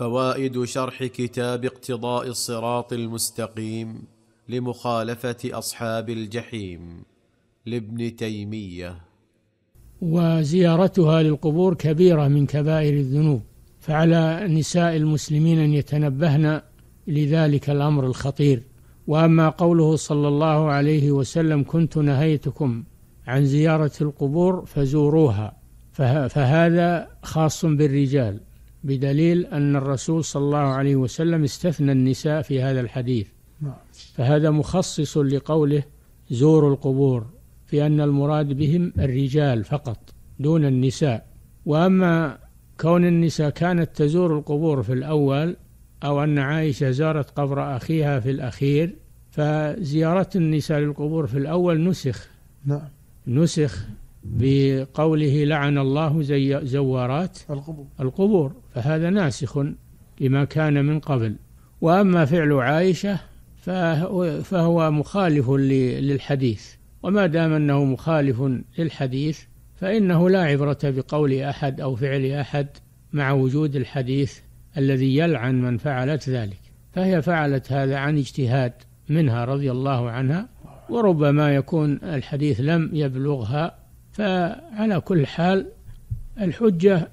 فوائد شرح كتاب اقتضاء الصراط المستقيم لمخالفه اصحاب الجحيم لابن تيميه وزيارتها للقبور كبيره من كبائر الذنوب فعلى نساء المسلمين ان يتنبهن لذلك الامر الخطير واما قوله صلى الله عليه وسلم كنت نهيتكم عن زياره القبور فزوروها فهذا خاص بالرجال بدليل أن الرسول صلى الله عليه وسلم استثنى النساء في هذا الحديث نعم. فهذا مخصص لقوله زوروا القبور في أن المراد بهم الرجال فقط دون النساء وأما كون النساء كانت تزور القبور في الأول أو أن عائشة زارت قبر أخيها في الأخير فزيارة النساء للقبور في الأول نسخ نعم نسخ بقوله لعن الله زي زوارات القبور القبور فهذا ناسخ لما كان من قبل وأما فعل عائشة فهو مخالف للحديث وما دام أنه مخالف للحديث فإنه لا عبرة بقول أحد أو فعل أحد مع وجود الحديث الذي يلعن من فعلت ذلك فهي فعلت هذا عن اجتهاد منها رضي الله عنها وربما يكون الحديث لم يبلغها فعلى كل حال الحجة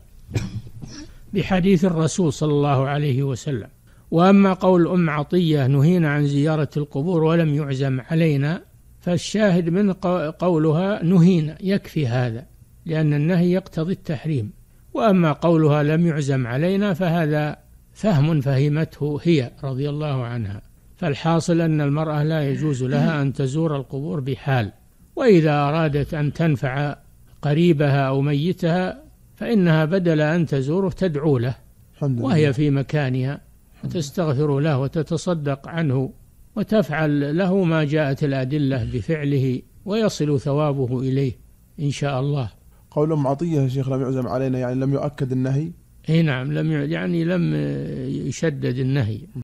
بحديث الرسول صلى الله عليه وسلم وأما قول أم عطية نهينا عن زيارة القبور ولم يعزم علينا فالشاهد من قولها نهينا يكفي هذا لأن النهي يقتضي التحريم وأما قولها لم يعزم علينا فهذا فهم فهمته هي رضي الله عنها فالحاصل أن المرأة لا يجوز لها أن تزور القبور بحال وإذا أرادت أن تنفع قريبها أو ميتها فإنها بدل أن تزوره تدعو له الحمد وهي لله. في مكانها وتستغفر له وتتصدق عنه وتفعل له ما جاءت الأدلة بفعله ويصل ثوابه إليه إن شاء الله قول أم عطية يا شيخ لم يعزم علينا يعني لم يؤكد النهي اي نعم لم يعني لم يشدد النهي